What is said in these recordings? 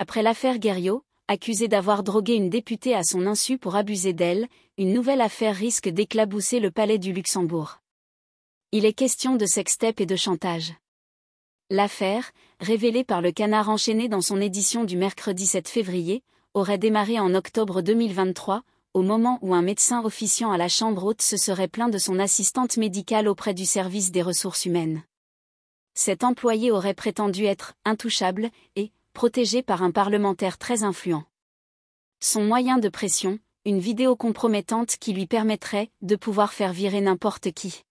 Après l'affaire Guerriot, accusé d'avoir drogué une députée à son insu pour abuser d'elle, une nouvelle affaire risque d'éclabousser le palais du Luxembourg. Il est question de sextape et de chantage. L'affaire, révélée par le canard enchaîné dans son édition du mercredi 7 février, aurait démarré en octobre 2023, au moment où un médecin officiant à la Chambre haute se serait plaint de son assistante médicale auprès du service des ressources humaines. Cet employé aurait prétendu être intouchable et protégé par un parlementaire très influent. Son moyen de pression, une vidéo compromettante qui lui permettrait de pouvoir faire virer n'importe qui.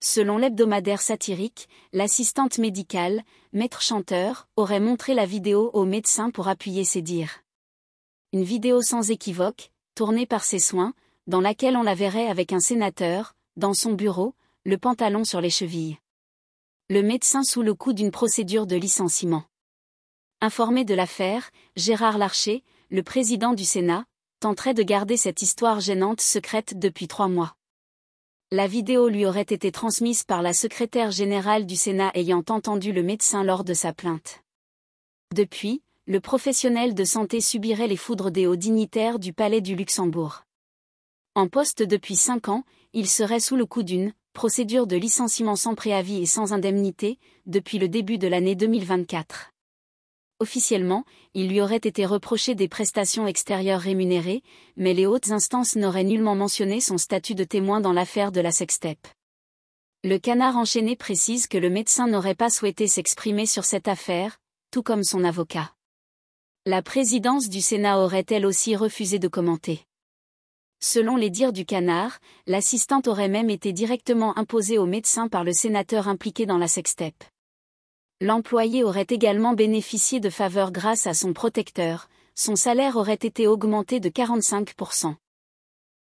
Selon l'hebdomadaire satirique, l'assistante médicale, maître chanteur, aurait montré la vidéo au médecin pour appuyer ses dires. Une vidéo sans équivoque, tournée par ses soins, dans laquelle on la verrait avec un sénateur, dans son bureau, le pantalon sur les chevilles. Le médecin sous le coup d'une procédure de licenciement. Informé de l'affaire, Gérard Larcher, le président du Sénat, tenterait de garder cette histoire gênante secrète depuis trois mois. La vidéo lui aurait été transmise par la secrétaire générale du Sénat ayant entendu le médecin lors de sa plainte. Depuis, le professionnel de santé subirait les foudres des hauts dignitaires du Palais du Luxembourg. En poste depuis cinq ans, il serait sous le coup d'une procédure de licenciement sans préavis et sans indemnité depuis le début de l'année 2024. Officiellement, il lui aurait été reproché des prestations extérieures rémunérées, mais les hautes instances n'auraient nullement mentionné son statut de témoin dans l'affaire de la sextep. Le canard enchaîné précise que le médecin n'aurait pas souhaité s'exprimer sur cette affaire, tout comme son avocat. La présidence du Sénat aurait elle aussi refusé de commenter. Selon les dires du canard, l'assistante aurait même été directement imposée au médecin par le sénateur impliqué dans la sextep. L'employé aurait également bénéficié de faveurs grâce à son protecteur, son salaire aurait été augmenté de 45%.